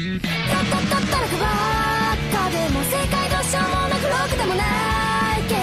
っ「タタっタラクバー」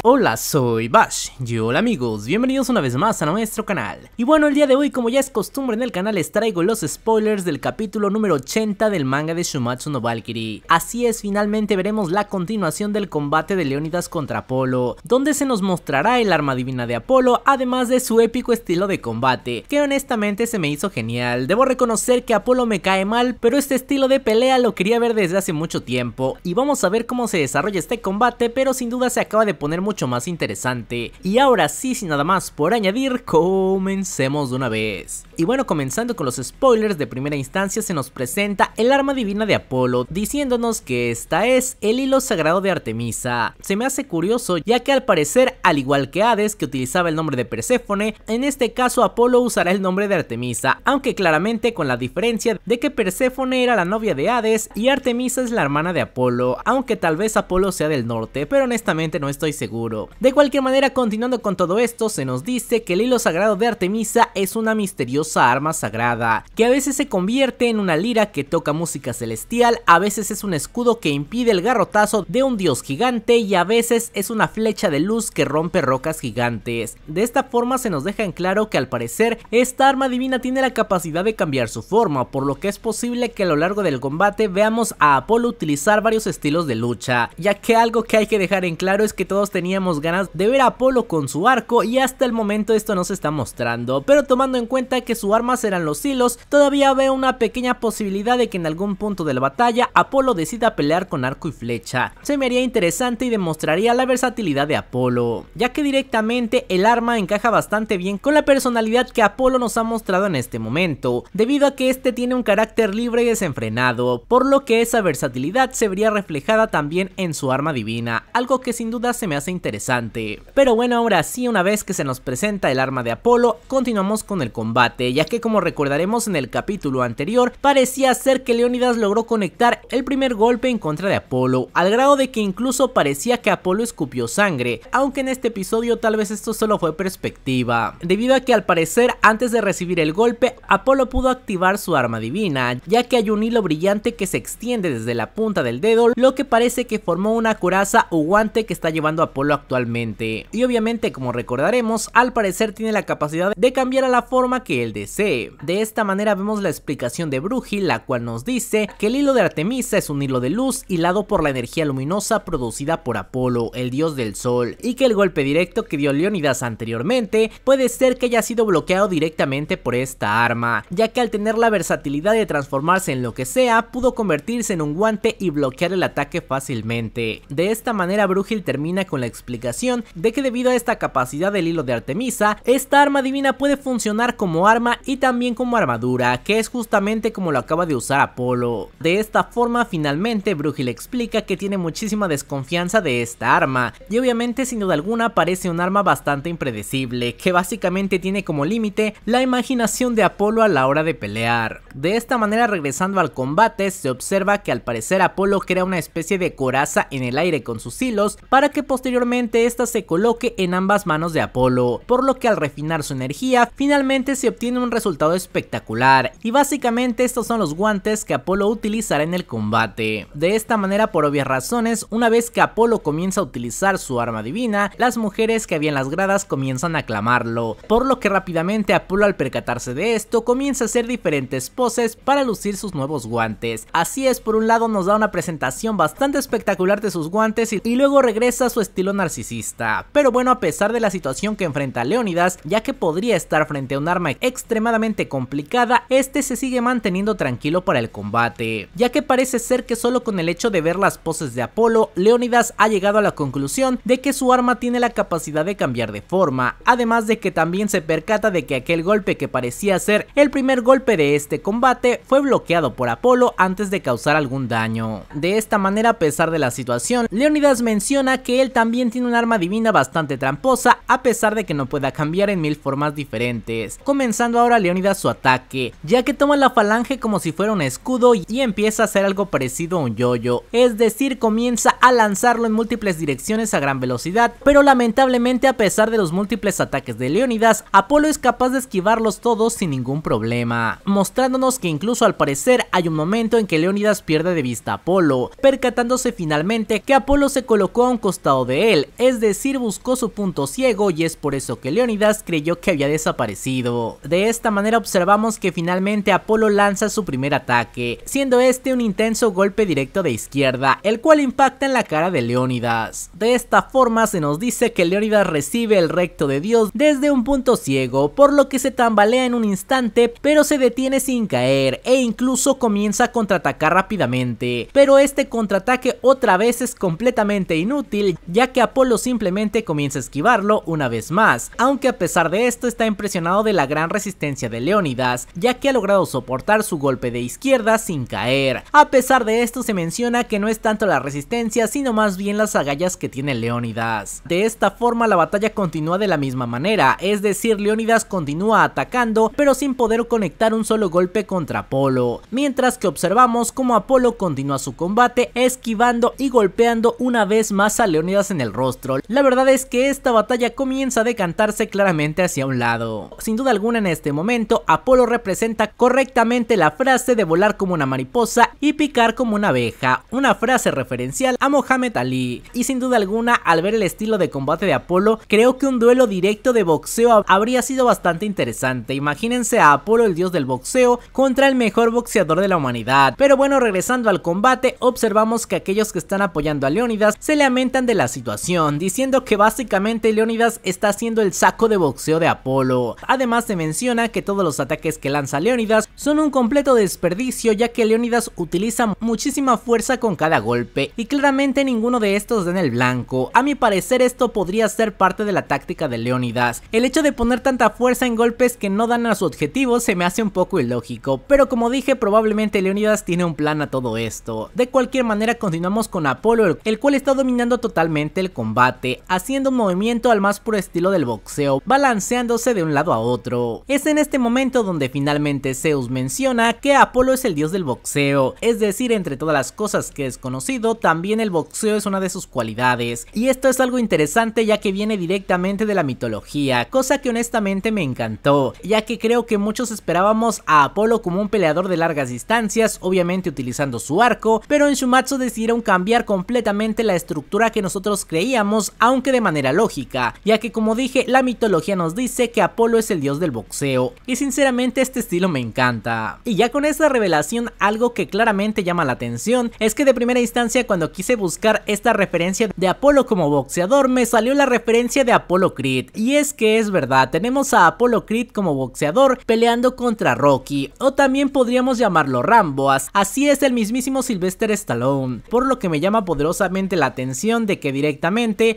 Hola, soy Bash y hola amigos, bienvenidos una vez más a nuestro canal. Y bueno, el día de hoy como ya es costumbre en el canal les traigo los spoilers del capítulo número 80 del manga de Shumatsu no Valkyrie. Así es, finalmente veremos la continuación del combate de Leonidas contra Apolo, donde se nos mostrará el arma divina de Apolo, además de su épico estilo de combate, que honestamente se me hizo genial. Debo reconocer que Apolo me cae mal, pero este estilo de pelea lo quería ver desde hace mucho tiempo, y vamos a ver cómo se desarrolla este combate, pero sin duda se acaba de poner mucho más interesante. Y ahora sí, sin nada más por añadir, comencemos de una vez. Y bueno, comenzando con los spoilers de primera instancia, se nos presenta el arma divina de Apolo, diciéndonos que esta es el hilo sagrado de Artemisa. Se me hace curioso, ya que al parecer, al igual que Hades, que utilizaba el nombre de Perséfone, en este caso Apolo usará el nombre de Artemisa, aunque claramente con la diferencia de que Perséfone era la novia de Hades y Artemisa es la hermana de Apolo, aunque tal vez Apolo sea del norte, pero honestamente no estoy seguro de cualquier manera, continuando con todo esto, se nos dice que el hilo sagrado de Artemisa es una misteriosa arma sagrada, que a veces se convierte en una lira que toca música celestial, a veces es un escudo que impide el garrotazo de un dios gigante y a veces es una flecha de luz que rompe rocas gigantes. De esta forma se nos deja en claro que al parecer esta arma divina tiene la capacidad de cambiar su forma, por lo que es posible que a lo largo del combate veamos a Apolo utilizar varios estilos de lucha, ya que algo que hay que dejar en claro es que todos tenían ganas de ver a Apolo con su arco y hasta el momento esto no se está mostrando, pero tomando en cuenta que su arma serán los hilos, todavía veo una pequeña posibilidad de que en algún punto de la batalla Apolo decida pelear con arco y flecha. Se me haría interesante y demostraría la versatilidad de Apolo, ya que directamente el arma encaja bastante bien con la personalidad que Apolo nos ha mostrado en este momento, debido a que este tiene un carácter libre y desenfrenado, por lo que esa versatilidad se vería reflejada también en su arma divina, algo que sin duda se me hace interesante interesante. Pero bueno, ahora sí, una vez que se nos presenta el arma de Apolo, continuamos con el combate, ya que como recordaremos en el capítulo anterior, parecía ser que Leonidas logró conectar el primer golpe en contra de Apolo, al grado de que incluso parecía que Apolo escupió sangre, aunque en este episodio tal vez esto solo fue perspectiva, debido a que al parecer antes de recibir el golpe, Apolo pudo activar su arma divina, ya que hay un hilo brillante que se extiende desde la punta del dedo, lo que parece que formó una coraza o guante que está llevando Apolo actualmente. Y obviamente como recordaremos, al parecer tiene la capacidad de cambiar a la forma que él desee. De esta manera vemos la explicación de Brugil, la cual nos dice que el hilo de Artemisa es un hilo de luz hilado por la energía luminosa producida por Apolo, el dios del sol, y que el golpe directo que dio Leonidas anteriormente puede ser que haya sido bloqueado directamente por esta arma, ya que al tener la versatilidad de transformarse en lo que sea, pudo convertirse en un guante y bloquear el ataque fácilmente. De esta manera Brugil termina con la explicación de que debido a esta capacidad del hilo de Artemisa, esta arma divina puede funcionar como arma y también como armadura, que es justamente como lo acaba de usar Apolo. De esta forma finalmente Brugil explica que tiene muchísima desconfianza de esta arma, y obviamente sin duda alguna parece un arma bastante impredecible, que básicamente tiene como límite la imaginación de Apolo a la hora de pelear. De esta manera regresando al combate se observa que al parecer Apolo crea una especie de coraza en el aire con sus hilos para que posteriormente esta se coloque en ambas manos de Apolo, por lo que al refinar su energía finalmente se obtiene un resultado espectacular y básicamente estos son los guantes que Apolo utilizará en el combate. De esta manera por obvias razones, una vez que Apolo comienza a utilizar su arma divina, las mujeres que habían las gradas comienzan a clamarlo, por lo que rápidamente Apolo al percatarse de esto comienza a hacer diferentes poses para lucir sus nuevos guantes. Así es, por un lado nos da una presentación bastante espectacular de sus guantes y, y luego regresa a su estilo narcisista. Pero bueno, a pesar de la situación que enfrenta Leonidas, ya que podría estar frente a un arma extremadamente complicada, este se sigue manteniendo tranquilo para el combate, ya que parece ser que solo con el hecho de ver las poses de Apolo, Leonidas ha llegado a la conclusión de que su arma tiene la capacidad de cambiar de forma, además de que también se percata de que aquel golpe que parecía ser el primer golpe de este combate fue bloqueado por Apolo antes de causar algún daño. De esta manera, a pesar de la situación, Leonidas menciona que él también tiene un arma divina bastante tramposa a pesar de que no pueda cambiar en mil formas diferentes. Comenzando ahora Leonidas su ataque, ya que toma la falange como si fuera un escudo y empieza a hacer algo parecido a un yoyo, es decir comienza a lanzarlo en múltiples direcciones a gran velocidad, pero lamentablemente a pesar de los múltiples ataques de Leonidas, Apolo es capaz de esquivarlos todos sin ningún problema, mostrándonos que incluso al parecer hay un momento en que Leonidas pierde de vista a Apolo, percatándose finalmente que Apolo se colocó a un costado de él es decir, buscó su punto ciego y es por eso que Leonidas creyó que había desaparecido. De esta manera observamos que finalmente Apolo lanza su primer ataque, siendo este un intenso golpe directo de izquierda, el cual impacta en la cara de Leonidas. De esta forma se nos dice que Leonidas recibe el recto de Dios desde un punto ciego, por lo que se tambalea en un instante, pero se detiene sin caer e incluso comienza a contraatacar rápidamente, pero este contraataque otra vez es completamente inútil ya que Apolo simplemente comienza a esquivarlo una vez más, aunque a pesar de esto está impresionado de la gran resistencia de Leónidas, ya que ha logrado soportar su golpe de izquierda sin caer. A pesar de esto se menciona que no es tanto la resistencia sino más bien las agallas que tiene Leónidas. De esta forma la batalla continúa de la misma manera, es decir Leónidas continúa atacando pero sin poder conectar un solo golpe contra Apolo, mientras que observamos como Apolo continúa su combate esquivando y golpeando una vez más a Leonidas en el rostro. La verdad es que esta batalla comienza a decantarse claramente hacia un lado. Sin duda alguna en este momento, Apolo representa correctamente la frase de volar como una mariposa y picar como una abeja, una frase referencial a Mohamed Ali. Y sin duda alguna, al ver el estilo de combate de Apolo, creo que un duelo directo de boxeo habría sido bastante interesante. Imagínense a Apolo, el dios del boxeo, contra el mejor boxeador de la humanidad. Pero bueno, regresando al combate, observamos que aquellos que están apoyando a Leónidas se lamentan de la situación diciendo que básicamente Leonidas está haciendo el saco de boxeo de Apolo. Además se menciona que todos los ataques que lanza Leonidas... son un completo desperdicio ya que Leonidas utiliza muchísima fuerza con cada golpe y claramente ninguno de estos da en el blanco. A mi parecer esto podría ser parte de la táctica de Leonidas. El hecho de poner tanta fuerza en golpes que no dan a su objetivo se me hace un poco ilógico, pero como dije probablemente Leonidas tiene un plan a todo esto. De cualquier manera continuamos con Apolo, el cual está dominando totalmente combate, haciendo un movimiento al más puro estilo del boxeo, balanceándose de un lado a otro. Es en este momento donde finalmente Zeus menciona que Apolo es el dios del boxeo, es decir, entre todas las cosas que es conocido, también el boxeo es una de sus cualidades. Y esto es algo interesante ya que viene directamente de la mitología, cosa que honestamente me encantó, ya que creo que muchos esperábamos a Apolo como un peleador de largas distancias, obviamente utilizando su arco, pero en Shumatsu decidieron cambiar completamente la estructura que nosotros creíamos, aunque de manera lógica, ya que como dije, la mitología nos dice que Apolo es el dios del boxeo, y sinceramente este estilo me encanta. Y ya con esta revelación, algo que claramente llama la atención es que de primera instancia cuando quise buscar esta referencia de Apolo como boxeador, me salió la referencia de Apolo Creed, y es que es verdad, tenemos a Apolo Creed como boxeador peleando contra Rocky, o también podríamos llamarlo Ramboas, así es el mismísimo Sylvester Stallone, por lo que me llama poderosamente la atención de que directamente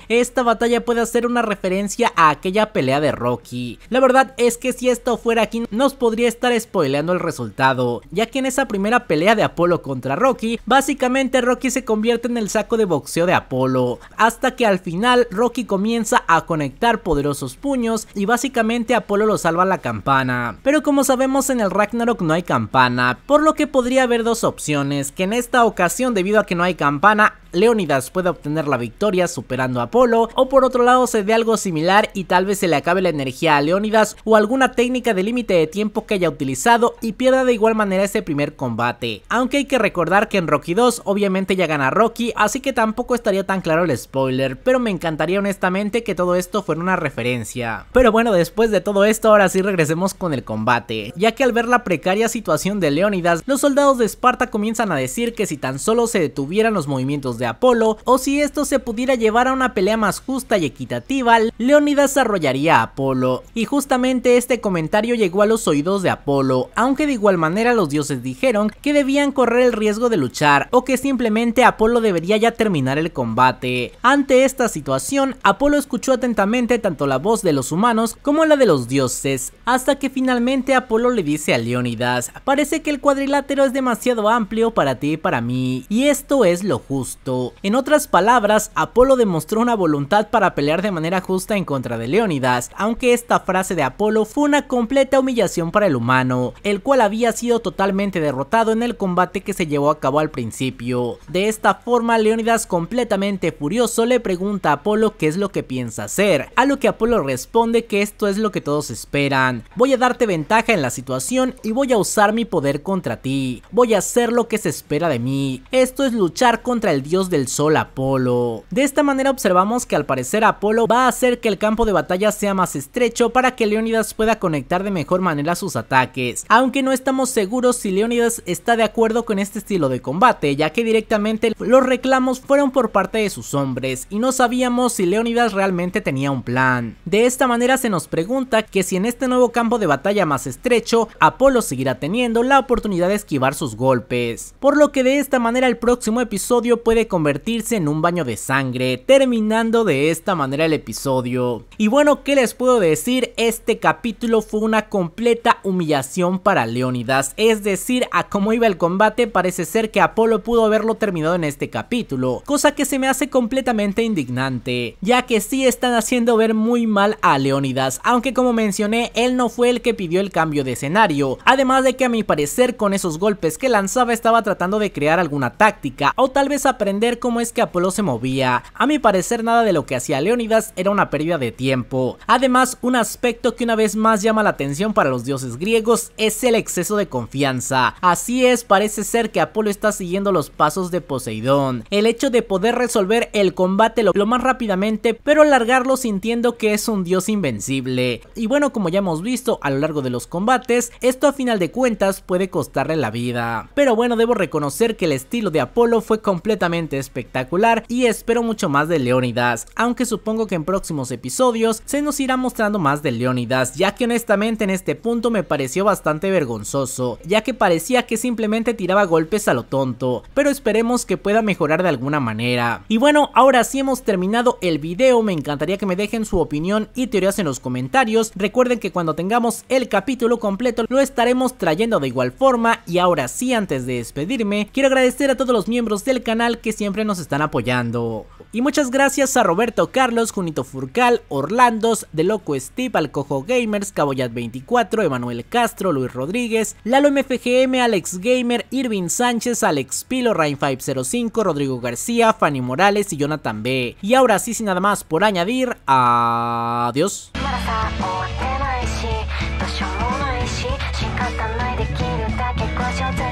esta batalla puede hacer una referencia a aquella pelea de Rocky. La verdad es que si esto fuera aquí nos podría estar spoileando el resultado, ya que en esa primera pelea de Apolo contra Rocky, básicamente Rocky se convierte en el saco de boxeo de Apolo, hasta que al final Rocky comienza a conectar poderosos puños y básicamente Apolo lo salva la campana. Pero como sabemos en el Ragnarok no hay campana, por lo que podría haber dos opciones, que en esta ocasión debido a que no hay campana, Leonidas puede obtener la victoria superando a Apolo, o por otro lado se dé algo similar y tal vez se le acabe la energía a Leónidas o alguna técnica de límite de tiempo que haya utilizado y pierda de igual manera ese primer combate. Aunque hay que recordar que en Rocky 2 obviamente ya gana Rocky, así que tampoco estaría tan claro el spoiler, pero me encantaría honestamente que todo esto fuera una referencia. Pero bueno, después de todo esto, ahora sí regresemos con el combate, ya que al ver la precaria situación de Leónidas, los soldados de Esparta comienzan a decir que si tan solo se detuvieran los movimientos de Apolo, o si esto se pudiera llevar a una pelea más justa y equitativa, Leonidas arrollaría a Apolo, y justamente este comentario llegó a los oídos de Apolo, aunque de igual manera los dioses dijeron que debían correr el riesgo de luchar, o que simplemente Apolo debería ya terminar el combate. Ante esta situación, Apolo escuchó atentamente tanto la voz de los humanos como la de los dioses, hasta que finalmente Apolo le dice a Leónidas, parece que el cuadrilátero es demasiado amplio para ti y para mí, y esto es lo justo. En otras palabras, Apolo demostró una voluntad para pelear de manera justa en contra de Leónidas, aunque esta frase de Apolo fue una completa humillación para el humano, el cual había sido totalmente derrotado en el combate que se llevó a cabo al principio. De esta forma, Leónidas completamente furioso le pregunta a Apolo qué es lo que piensa hacer, a lo que Apolo responde que esto es lo que todos esperan. Voy a darte ventaja en la situación y voy a usar mi poder contra ti. Voy a hacer lo que se espera de mí. Esto es luchar contra el dios del sol Apolo. De esta manera observamos que al parecer Apolo va a hacer que el campo de batalla sea más estrecho para que leonidas pueda conectar de mejor manera sus ataques, aunque no estamos seguros si leonidas está de acuerdo con este estilo de combate, ya que directamente los reclamos fueron por parte de sus hombres y no sabíamos si leonidas realmente tenía un plan. De esta manera se nos pregunta que si en este nuevo campo de batalla más estrecho, Apolo seguirá teniendo la oportunidad de esquivar sus golpes, por lo que de esta manera el próximo episodio puede convertirse en un baño de sangre, terminando de esta manera el episodio. Y bueno, ¿qué les puedo decir? Este capítulo fue una completa humillación para Leonidas, es decir, a cómo iba el combate parece ser que Apolo pudo haberlo terminado en este capítulo, cosa que se me hace completamente indignante, ya que sí están haciendo ver muy mal a Leonidas, aunque como mencioné, él no fue el que pidió el cambio de escenario, además de que a mi parecer con esos golpes que lanzaba estaba tratando de crear alguna táctica o tal vez aprender cómo es que Apolo se movía, a mi parecer nada de lo que hacía Leónidas era una pérdida de tiempo. Además, un aspecto que una vez más llama la atención para los dioses griegos es el exceso de confianza. Así es, parece ser que Apolo está siguiendo los pasos de Poseidón. El hecho de poder resolver el combate lo, más rápidamente, pero alargarlo sintiendo que es un dios invencible. Y bueno, como ya hemos visto a lo largo de los combates, esto a final de cuentas puede costarle la vida. Pero bueno, debo reconocer que el estilo de Apolo fue completamente espectacular y espero mucho más de Leonidas, aunque supongo que en próximos episodios se nos irá mostrando más de Leonidas, ya que honestamente en este punto me pareció bastante vergonzoso, ya que parecía que simplemente tiraba golpes a lo tonto, pero esperemos que pueda mejorar de alguna manera. Y bueno, ahora sí hemos terminado el video, me encantaría que me dejen su opinión y teorías en los comentarios, recuerden que cuando tengamos el capítulo completo lo estaremos trayendo de igual forma y ahora sí antes de despedirme, quiero agradecer a todos los miembros del canal que siempre nos están apoyando. Y muchas gracias a Roberto Carlos, Junito Furcal, Orlandos, De Loco Steve, Alcojo Gamers, Caboyat24, Emanuel Castro, Luis Rodríguez, Lalo MFGM, Alex Gamer, Irving Sánchez, Alex Pilo, Rain505, Rodrigo García, Fanny Morales y Jonathan B. Y ahora sí, sin nada más por añadir, adiós.